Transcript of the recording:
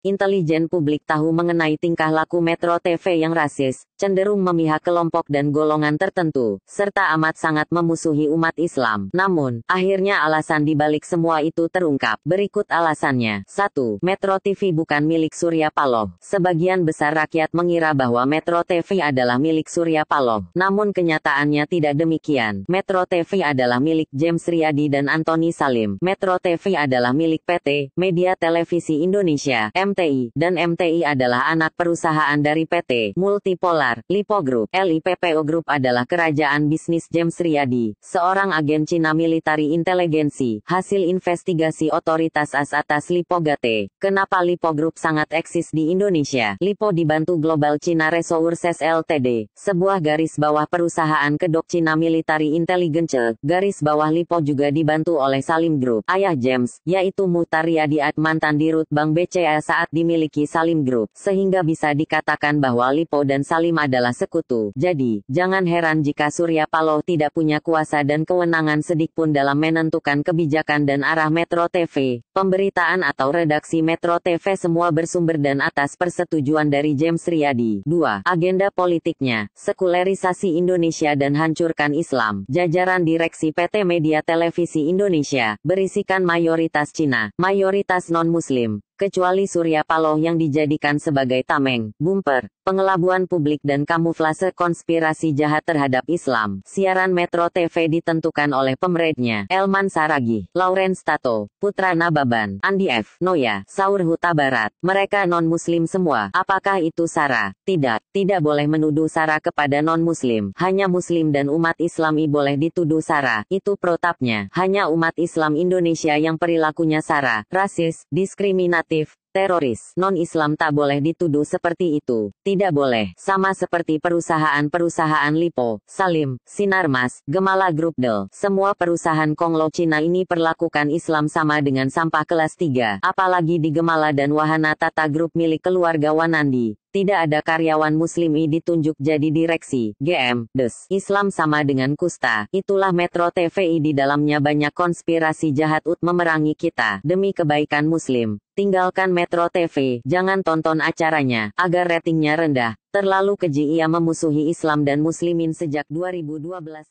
intelijen publik tahu mengenai tingkah laku Metro TV yang rasis, cenderung memihak kelompok dan golongan tertentu, serta amat sangat memusuhi umat Islam. Namun, akhirnya alasan dibalik semua itu terungkap. Berikut alasannya. 1. Metro TV bukan milik Surya Paloh. Sebagian besar rakyat mengira bahwa Metro TV adalah milik Surya Paloh. Namun kenyataannya tidak demikian. Metro TV adalah milik James Riyadi dan Anthony Salim. Metro TV adalah milik PT Media Televisi Indonesia. MTI, dan MTI adalah anak perusahaan dari PT Multipolar, Lipo Group. LIPPO Group adalah kerajaan bisnis James Riyadi, seorang agen Cina militari inteligensi, hasil investigasi otoritas as atas Lipo Gate. Kenapa Lipo Group sangat eksis di Indonesia? Lipo dibantu Global China Resources LTD, sebuah garis bawah perusahaan kedok Cina militari inteligensi, garis bawah Lipo juga dibantu oleh Salim Group, ayah James, yaitu Mutar Riyadi mantan dirut Bank BCA saat saat dimiliki Salim Group, sehingga bisa dikatakan bahwa Lipo dan Salim adalah sekutu. Jadi, jangan heran jika Surya Paloh tidak punya kuasa dan kewenangan sedikitpun dalam menentukan kebijakan dan arah Metro TV. Pemberitaan atau redaksi Metro TV semua bersumber dan atas persetujuan dari James Riyadi. 2. Agenda politiknya, sekulerisasi Indonesia dan hancurkan Islam. Jajaran direksi PT Media Televisi Indonesia, berisikan mayoritas Cina, mayoritas non-Muslim, kecuali Surya Paloh yang dijadikan sebagai tameng, bumper, pengelabuan publik dan kamuflase konspirasi jahat terhadap Islam. Siaran Metro TV ditentukan oleh pemerintahnya, Elman Saragi, Lawrence Tato, Putra Nababan, Andi F. Noya, Saur Huta Barat. Mereka non-muslim semua. Apakah itu Sara? Tidak, tidak boleh menuduh Sara kepada non-muslim. Hanya muslim dan umat Islam boleh dituduh Sara. Itu protapnya. Hanya umat Islam Indonesia yang perilakunya Sara, rasis, diskriminatif kolektif, teroris non-Islam tak boleh dituduh seperti itu. Tidak boleh. Sama seperti perusahaan-perusahaan Lipo, Salim, Sinarmas, Gemala Group Del. Semua perusahaan Konglo Cina ini perlakukan Islam sama dengan sampah kelas 3. Apalagi di Gemala dan Wahana Tata Group milik keluarga Wanandi. Tidak ada karyawan muslimi ditunjuk jadi direksi, GM, DES, Islam sama dengan kusta. Itulah Metro TVI di dalamnya banyak konspirasi jahat ut memerangi kita, demi kebaikan muslim. Tinggalkan Metro TV, jangan tonton acaranya, agar ratingnya rendah. Terlalu keji ia memusuhi Islam dan muslimin sejak 2012.